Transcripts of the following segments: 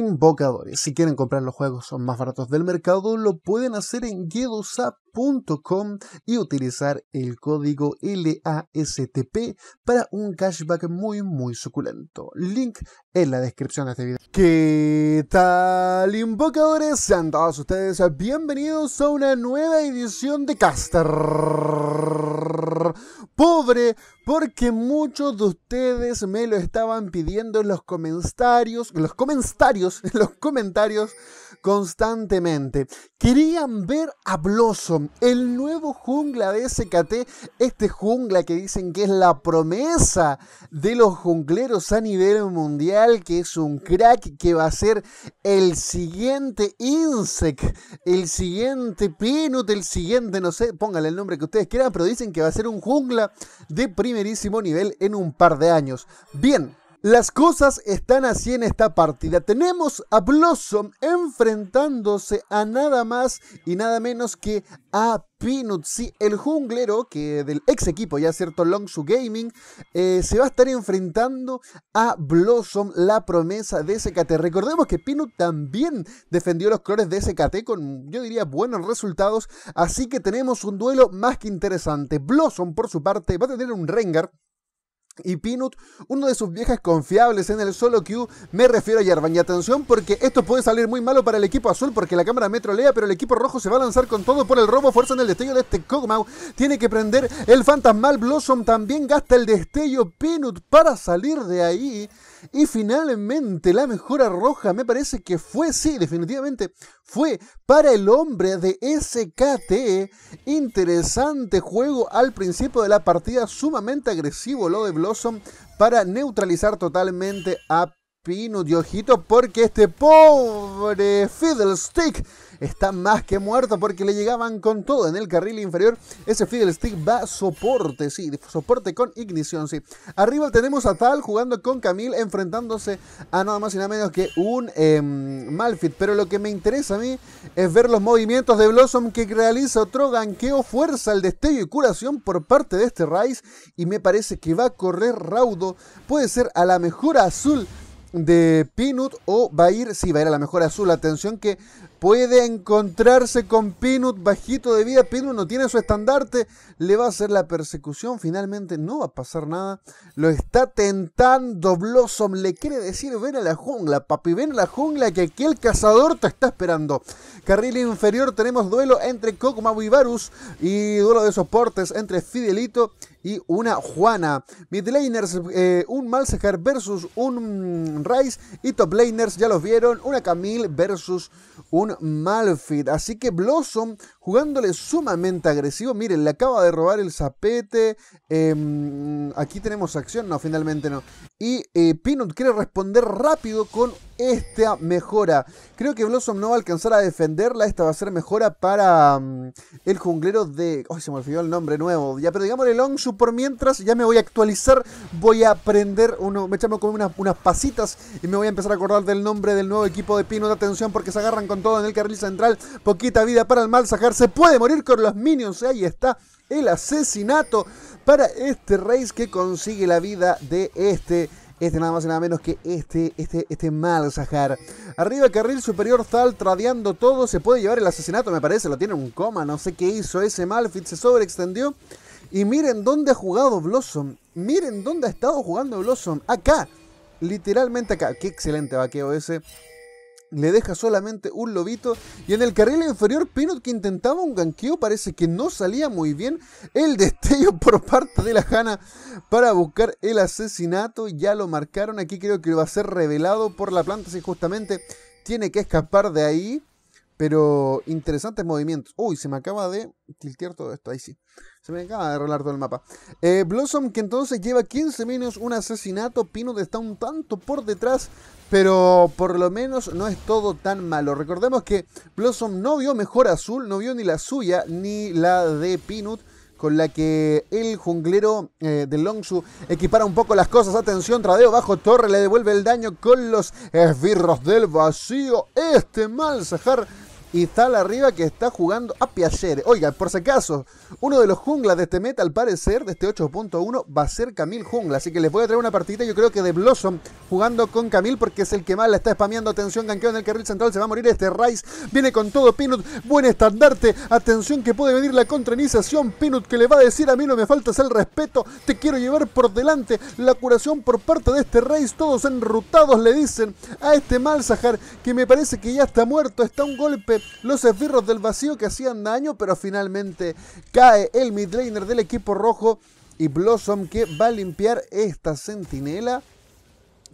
invocadores. Si quieren comprar los juegos más baratos del mercado, lo pueden hacer en Gedosa y utilizar el código LASTP para un cashback muy muy suculento. Link en la descripción de este video. ¿Qué tal invocadores? Sean todos ustedes bienvenidos a una nueva edición de Caster. Pobre, porque muchos de ustedes me lo estaban pidiendo en los comentarios, En los comentarios, en los comentarios constantemente. Querían ver a Blossom, el nuevo jungla de SKT, este jungla que dicen que es la promesa de los jungleros a nivel mundial, que es un crack que va a ser el siguiente Insect, el siguiente Pinut, el siguiente, no sé, pónganle el nombre que ustedes quieran, pero dicen que va a ser un jungla de primerísimo nivel en un par de años. Bien, las cosas están así en esta partida. Tenemos a Blossom enfrentándose a nada más y nada menos que a Pinut. Sí, el junglero que del ex equipo, ya cierto, Longsu Gaming, eh, se va a estar enfrentando a Blossom, la promesa de SKT. Recordemos que Pinut también defendió los colores de SKT con, yo diría, buenos resultados. Así que tenemos un duelo más que interesante. Blossom, por su parte, va a tener un Rengar y Peanut, uno de sus viejas confiables en el solo queue. Me refiero a Yervan. Y atención porque esto puede salir muy malo para el equipo azul porque la cámara metro lea pero el equipo rojo se va a lanzar con todo por el robo. Fuerza en el destello de este Kog'Maw. Tiene que prender el fantasmal Blossom. También gasta el destello Peanut para salir de ahí. Y finalmente la mejora roja me parece que fue, sí, definitivamente, fue para el hombre de SKT. Interesante juego al principio de la partida, sumamente agresivo lo de Blossom para neutralizar totalmente a Pino de Ojito porque este pobre Fiddlestick está más que muerto porque le llegaban con todo en el carril inferior. Ese Fiddle Stick va soporte, sí, soporte con ignición, sí. Arriba tenemos a Tal jugando con Camille, enfrentándose a nada más y nada menos que un Malphite. Em, Malfit. Pero lo que me interesa a mí es ver los movimientos de Blossom que realiza otro ganqueo, fuerza el destello y curación por parte de este Rice. Y me parece que va a correr raudo. Puede ser a la mejor azul de Peanut o va a ir, sí, va a ir a la mejor azul. Atención que puede encontrarse con Pinut bajito de vida. Pinut no tiene su estandarte, le va a hacer la persecución. Finalmente no va a pasar nada. Lo está tentando Blossom. Le quiere decir: ven a la jungla, papi, ven a la jungla que aquel cazador te está esperando. Carril inferior tenemos duelo entre Kog'Maw y Varus y duelo de soportes entre Fidelito y una Juana. Midlaners, eh, un Malzahar versus un Rice. Y top laners, ya los vieron, una Camille versus un Malfit. Así que Blossom jugándole sumamente agresivo. Miren, le acaba de robar el zapete. Em, aquí tenemos acción. No, finalmente no. Y eh, quiere responder rápido con esta mejora. Creo que Blossom no va a alcanzar a defenderla. Esta va a ser mejora para mm, el junglero de... ¡Ay, se me olvidó el nombre nuevo! Ya, pero digámosle el Longshu por mientras. Ya me voy a actualizar. Voy a aprender uno... Me echamos como unas, unas pasitas. Y me voy a empezar a acordar del nombre del nuevo equipo de Pino. atención porque se agarran con todo en el carril central. Poquita vida para el mal. sacarse se puede morir con los minions. Ahí está el asesinato para este race que consigue la vida de este este nada más y nada menos que este, este, este mal Arriba carril superior Zal tradeando todo, se puede llevar el asesinato me parece, lo tiene un coma, no sé qué hizo ese Malfit, se sobreextendió. Y miren dónde ha jugado Blossom, miren dónde ha estado jugando Blossom, acá, literalmente acá, qué excelente vaqueo ese le deja solamente un lobito. Y en el carril inferior, Pinot que intentaba un ganqueo, parece que no salía muy bien. El destello por parte de la jana para buscar el asesinato. Ya lo marcaron. Aquí creo que va a ser revelado por la planta. Si justamente tiene que escapar de ahí. Pero interesantes movimientos. Uy, se me acaba de tiltear todo esto. Ahí sí. Se me acaba de arreglar todo el mapa. Eh, Blossom, que entonces lleva 15 minutos un asesinato. Pinut está un tanto por detrás. Pero por lo menos no es todo tan malo. Recordemos que Blossom no vio mejor azul. No vio ni la suya ni la de Pinut con la que el junglero eh, de Longsu equipara un poco las cosas. Atención, tradeo bajo torre, le devuelve el daño con los esbirros del vacío. Este mal Sahar y está arriba que está jugando a Piacere. Oiga, por si acaso, uno de los junglas de este meta, al parecer, de este 8.1, va a ser Camil Jungla. Así que les voy a traer una partida, yo creo que de Blossom, jugando con Camil, porque es el que más la está spameando. Atención, ganqueo en el carril central, se va a morir este Rice. Viene con todo Pinut, buen estandarte. Atención que puede venir la contrainización. Pinut que le va a decir, a mí no me faltas el respeto, te quiero llevar por delante. La curación por parte de este Rice, todos enrutados le dicen a este Malzahar, que me parece que ya está muerto, está un golpe los esbirros del vacío que hacían daño, pero finalmente cae el midlaner del equipo rojo y Blossom que va a limpiar esta centinela.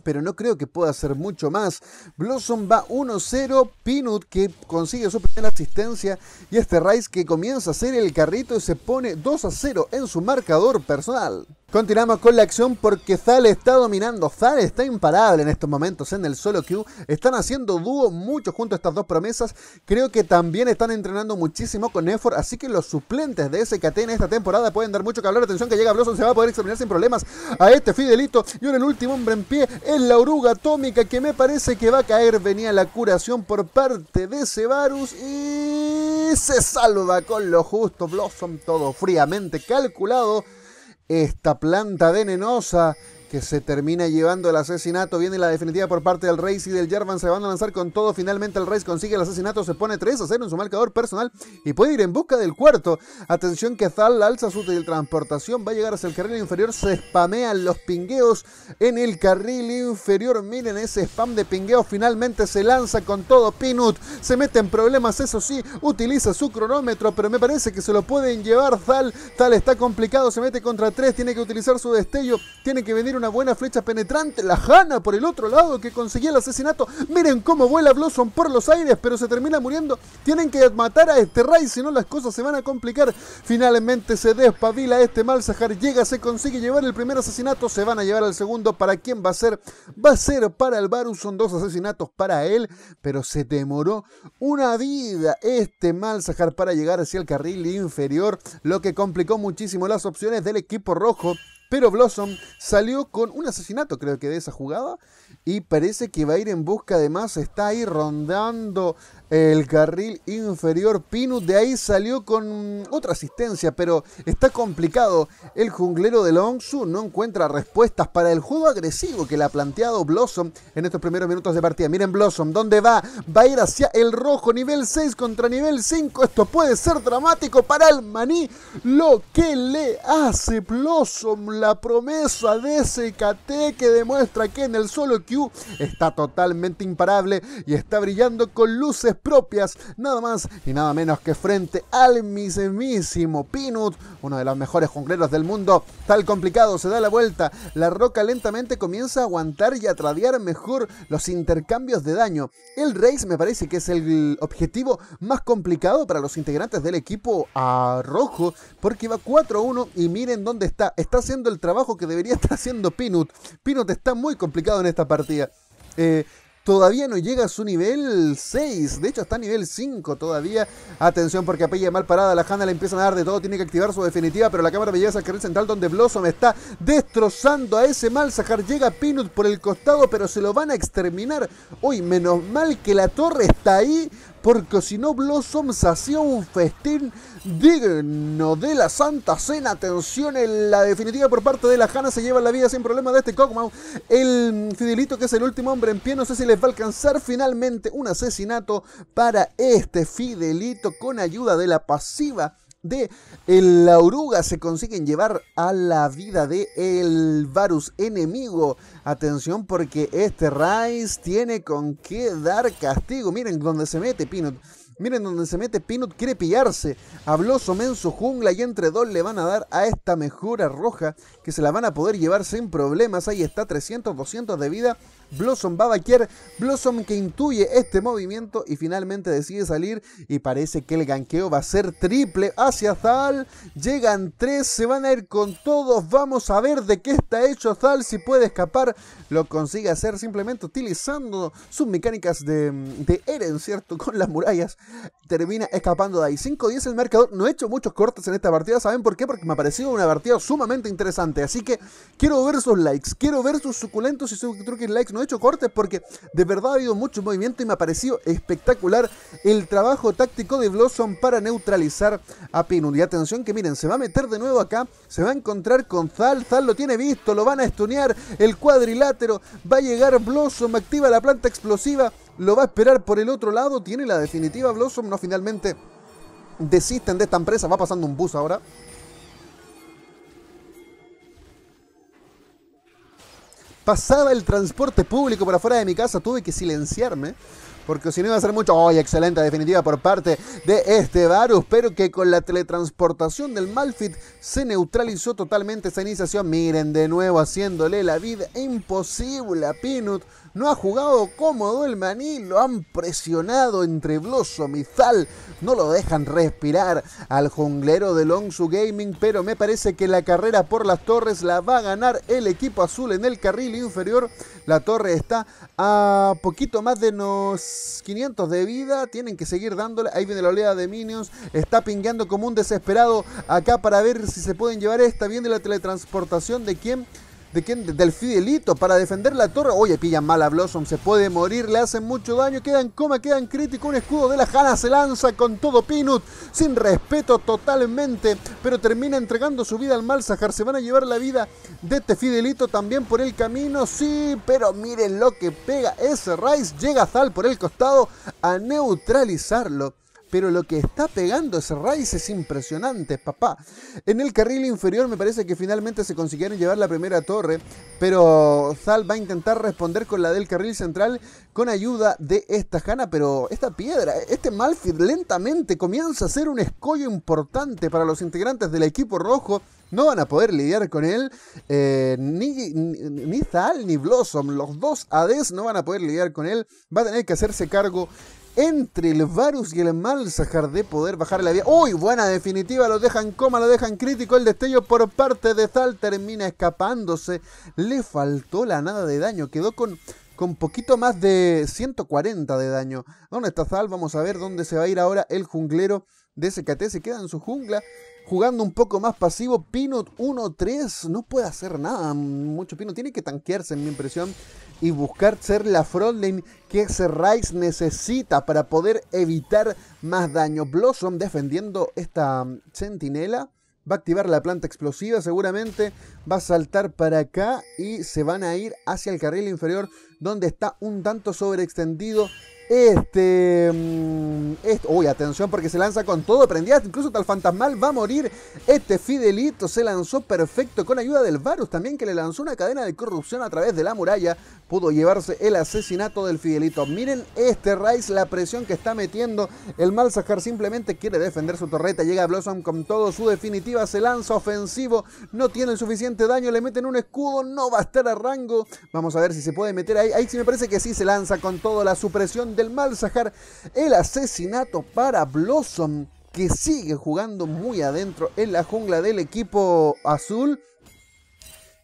Pero no creo que pueda hacer mucho más. Blossom va 1-0. Pinut que consigue su primera asistencia. Y este Rice que comienza a hacer el carrito y se pone 2-0 en su marcador personal. Continuamos con la acción porque Zal está dominando, Zal está imparable en estos momentos en el solo queue, están haciendo dúo mucho junto a estas dos promesas, creo que también están entrenando muchísimo con Effort, así que los suplentes de SKT en esta temporada pueden dar mucho que hablar, atención que llega Blossom, se va a poder examinar sin problemas a este Fidelito, y ahora el último hombre en pie en la oruga atómica que me parece que va a caer, venía la curación por parte de Sevarus y se salva con lo justo, Blossom todo fríamente calculado, esta planta venenosa que se termina llevando el asesinato. Viene la definitiva por parte del Rey y del Jarvan Se van a lanzar con todo. Finalmente el Rey consigue el asesinato. Se pone 3 a 0 en su marcador personal y puede ir en busca del cuarto. Atención que Zal alza su teletransportación. Va a llegar hacia el carril inferior. Se spamean los pingueos en el carril inferior. Miren ese spam de pingueos. Finalmente se lanza con todo. Pinut se mete en problemas. Eso sí, utiliza su cronómetro. Pero me parece que se lo pueden llevar. Thal tal está complicado. Se mete contra 3. Tiene que utilizar su destello. Tiene que venir una buena flecha penetrante. La Hanna por el otro lado que conseguía el asesinato. Miren cómo vuela Blossom por los aires, pero se termina muriendo. Tienen que matar a este Ray, si no las cosas se van a complicar. Finalmente se despabila este Malzahar. Llega, se consigue llevar el primer asesinato. Se van a llevar al segundo. ¿Para quién va a ser? Va a ser para el Baru. Son dos asesinatos para él, pero se demoró una vida este Malzahar para llegar hacia el carril inferior, lo que complicó muchísimo las opciones del equipo rojo pero Blossom salió con un asesinato, creo que de esa jugada. Y parece que va a ir en busca, de más. está ahí rondando el carril inferior. Pinu de ahí salió con otra asistencia, pero está complicado. El junglero de Longsu no encuentra respuestas para el juego agresivo que le ha planteado Blossom en estos primeros minutos de partida. Miren Blossom, ¿dónde va? Va a ir hacia el rojo, nivel 6 contra nivel 5. Esto puede ser dramático para el maní. Lo que le hace Blossom, la promesa de SKT que demuestra que en el solo Q está totalmente imparable y está brillando con luces propias, nada más y nada menos que frente al mismísimo Pinut, uno de los mejores jungleros del mundo. Tal complicado, se da la vuelta, la roca lentamente comienza a aguantar y a tradear mejor los intercambios de daño. El race me parece que es el objetivo más complicado para los integrantes del equipo a rojo, porque va 4-1 y miren dónde está, está haciendo el trabajo que debería estar haciendo Pinut. Pinut está muy complicado en esta partida. Eh, todavía no llega a su nivel 6. De hecho, está a nivel 5 todavía. Atención, porque Apella mal parada. La Hanna le empiezan a dar de todo. Tiene que activar su definitiva. Pero la cámara me lleva sacar central donde Blossom está destrozando a ese mal. Sacar llega Pinut por el costado, pero se lo van a exterminar. Hoy, menos mal que la torre está ahí porque si no Blossom se hacía un festín digno de la Santa Cena. Atención, la definitiva por parte de la Hanna se lleva la vida sin problema de este cockman El Fidelito, que es el último hombre en pie, no sé si les va a alcanzar finalmente un asesinato para este Fidelito con ayuda de la pasiva de la oruga se consiguen llevar a la vida de el Varus enemigo. Atención porque este Rice tiene con qué dar castigo. Miren donde se mete Pinot. Miren donde se mete Pinot, quiere pillarse. Habló Somen su jungla y entre dos le van a dar a esta mejora roja que se la van a poder llevar sin problemas. Ahí está, 300, 200 de vida. Blossom va a querer Blossom que intuye este movimiento y finalmente decide salir y parece que el ganqueo va a ser triple hacia Zal, llegan tres, se van a ir con todos, vamos a ver de qué está hecho Zal, si puede escapar, lo consigue hacer simplemente utilizando sus mecánicas de, Eren, ¿cierto? Con las murallas, termina escapando de ahí. 5-10 el marcador, no he hecho muchos cortes en esta partida, ¿saben por qué? Porque me ha parecido una partida sumamente interesante, así que quiero ver sus likes, quiero ver sus suculentos y sus truques likes, no he hecho cortes porque de verdad ha habido mucho movimiento y me ha parecido espectacular el trabajo táctico de Blossom para neutralizar a Pinul. Y atención que miren, se va a meter de nuevo acá, se va a encontrar con Zal, Zal lo tiene visto, lo van a estunear, el cuadrilátero, va a llegar Blossom, activa la planta explosiva, lo va a esperar por el otro lado, tiene la definitiva Blossom, no finalmente desisten de esta empresa, va pasando un bus ahora. pasaba el transporte público para afuera de mi casa, tuve que silenciarme porque si no iba a ser mucho, ¡Ay! excelente definitiva por parte de este Varus, pero que con la teletransportación del Malfit se neutralizó totalmente esa iniciación. Miren, de nuevo haciéndole la vida imposible a Pinut. No ha jugado cómodo el maní, lo han presionado entre y Zal. no lo dejan respirar al junglero de Longsu Gaming, pero me parece que la carrera por las torres la va a ganar el equipo azul en el carril inferior. La torre está a poquito más de nos 500 de vida. Tienen que seguir dándole. Ahí viene la oleada de minions. Está pingueando como un desesperado acá para ver si se pueden llevar esta. Viene la teletransportación de quién. ¿De quién? Del Fidelito para defender la torre. Oye, pillan mal a Blossom, se puede morir, le hacen mucho daño, quedan coma, quedan crítico. Un escudo de la Hanna se lanza con todo Pinut, sin respeto totalmente, pero termina entregando su vida al Malzahar. Se van a llevar la vida de este Fidelito también por el camino, sí, pero miren lo que pega ese Rice. Llega Zal por el costado a neutralizarlo pero lo que está pegando ese Rice es impresionante, papá. En el carril inferior me parece que finalmente se consiguieron llevar la primera torre, pero Zal va a intentar responder con la del carril central con ayuda de esta Jana, pero esta piedra, este Malfit lentamente comienza a ser un escollo importante para los integrantes del equipo rojo. No van a poder lidiar con él. Eh, ni, ni, ni Zal ni Blossom. Los dos ADs no van a poder lidiar con él. Va a tener que hacerse cargo entre el Varus y el Malzahar de poder bajar la vía. ¡Uy! Buena definitiva, lo dejan coma, lo dejan crítico. El destello por parte de Zal termina escapándose. Le faltó la nada de daño, quedó con, con poquito más de 140 de daño. ¿Dónde está Zal? Vamos a ver dónde se va a ir ahora el junglero de SKT se queda en su jungla. Jugando un poco más pasivo, Pinot 1-3 no puede hacer nada. Mucho Pino tiene que tanquearse, en mi impresión, y buscar ser la frontline que Rice necesita para poder evitar más daño. Blossom defendiendo esta centinela mm, Va a activar la planta explosiva seguramente, va a saltar para acá y se van a ir hacia el carril inferior donde está un tanto sobreextendido este, mm, Uy, atención porque se lanza con todo. Prendía incluso tal fantasmal va a morir. Este Fidelito se lanzó perfecto con ayuda del Varus también, que le lanzó una cadena de corrupción a través de la muralla pudo llevarse el asesinato del Fidelito. Miren este Rice, la presión que está metiendo. El Malzahar. simplemente quiere defender su torreta. Llega Blossom con todo su definitiva. Se lanza ofensivo. No tiene suficiente daño. Le meten un escudo. No va a estar a rango. Vamos a ver si se puede meter ahí. Ahí sí me parece que sí se lanza con toda la supresión del Malzahar. El asesinato para Blossom. Que sigue jugando muy adentro en la jungla del equipo azul.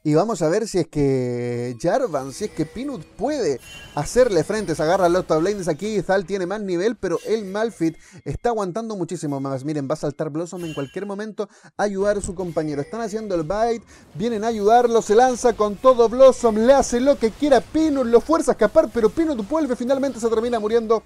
Y vamos a ver si es que Jarvan, si es que Pinut puede hacerle frente. Se agarra a los Blades aquí. Zal tiene más nivel, pero el Malfit está aguantando muchísimo más. Miren, va a saltar Blossom en cualquier momento a ayudar a su compañero. Están haciendo el bite, vienen a ayudarlo. Se lanza con todo Blossom, le hace lo que quiera. Pinut lo fuerza a escapar, pero Pinut vuelve. Finalmente se termina muriendo.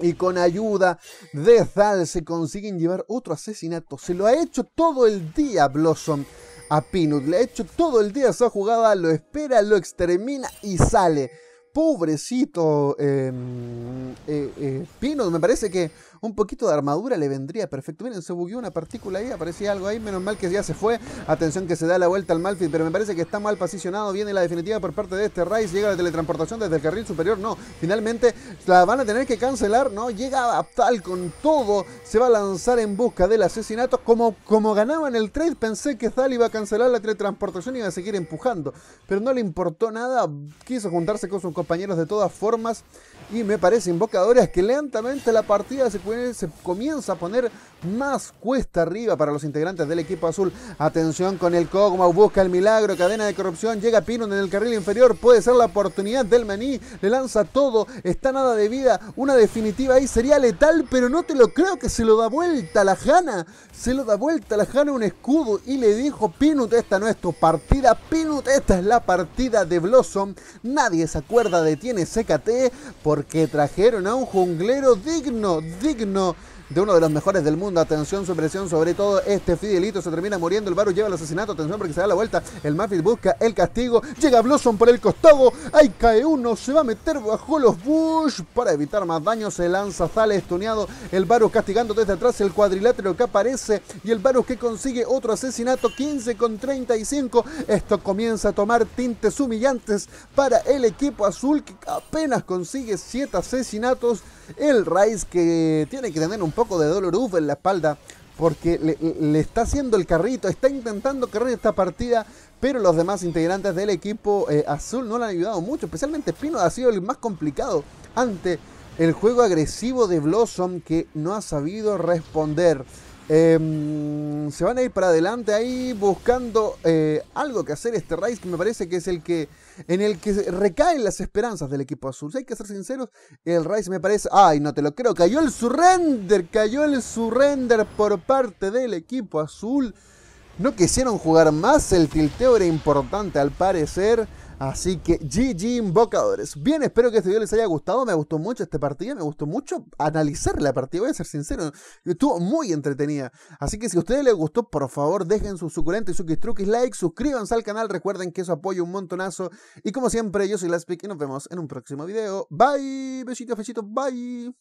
Y con ayuda de Zal se consiguen llevar otro asesinato. Se lo ha hecho todo el día Blossom a Peanut. Le ha hecho todo el día esa jugada, lo espera, lo extermina y sale. Pobrecito em, eh, eh me parece que un poquito de armadura le vendría perfecto. Miren, se bugueó una partícula ahí, aparecía algo ahí. Menos mal que ya se fue. Atención que se da la vuelta al Malfit, pero me parece que está mal posicionado. Viene la definitiva por parte de este Rice. Llega la teletransportación desde el carril superior. No, finalmente la van a tener que cancelar. No, llega Aptal con todo. Se va a lanzar en busca del asesinato. Como, como ganaban el trade, pensé que Thal iba a cancelar la teletransportación y iba a seguir empujando. Pero no le importó nada. Quiso juntarse con sus compañeros de todas formas y me parece es que lentamente la partida se, comienza a poner más cuesta arriba para los integrantes del equipo azul. Atención con el Cogma, busca el milagro, cadena de corrupción, llega Pinut en el carril inferior, puede ser la oportunidad del Maní, le lanza todo, está nada de vida, una definitiva ahí sería letal, pero no te lo creo que se lo da vuelta la Jana, se lo da vuelta la Jana un escudo y le dijo Pinut, esta no es tu partida, Pinut, esta es la partida de Blossom, nadie se acuerda de tiene CKT, por porque trajeron a un junglero digno, digno de uno de los mejores del mundo. Atención, su presión, sobre todo este Fidelito se termina muriendo. El Baru lleva el asesinato. Atención porque se da la vuelta. El Mafis busca el castigo. Llega Blossom por el costado. Ahí cae uno. Se va a meter bajo los Bush para evitar más daño. Se lanza Zale estuneado. El Baru castigando desde atrás el cuadrilátero que aparece. Y el Baru que consigue otro asesinato. 15 con 35. Esto comienza a tomar tintes humillantes para el equipo azul que apenas consigue 7 asesinatos. El Rice que tiene que tener un poco de dolor uf en la espalda porque le, está haciendo el carrito, está intentando correr esta partida, pero los demás integrantes del equipo eh, azul no le han ayudado mucho, especialmente Pino ha sido el más complicado ante el juego agresivo de Blossom que no ha sabido responder. Em, se van a ir para adelante ahí buscando eh, algo que hacer este Rice que me parece que es el que en el que recaen las esperanzas del equipo azul. Si hay que ser sinceros, el Rice me parece, ay, no te lo creo, cayó el surrender, cayó el surrender por parte del equipo azul. No quisieron jugar más, el tilteo era importante al parecer. Así que GG Invocadores. Bien, espero que este video les haya gustado. Me gustó mucho este partido. Me gustó mucho analizar la partida. Voy a ser sincero. Estuvo muy entretenida. Así que si a ustedes les gustó, por favor, dejen sus suculentos y sus truquis like. Suscríbanse al canal. Recuerden que eso apoya un montonazo. Y como siempre, yo soy Laspic y nos vemos en un próximo video. Bye. Besitos, besitos. Bye.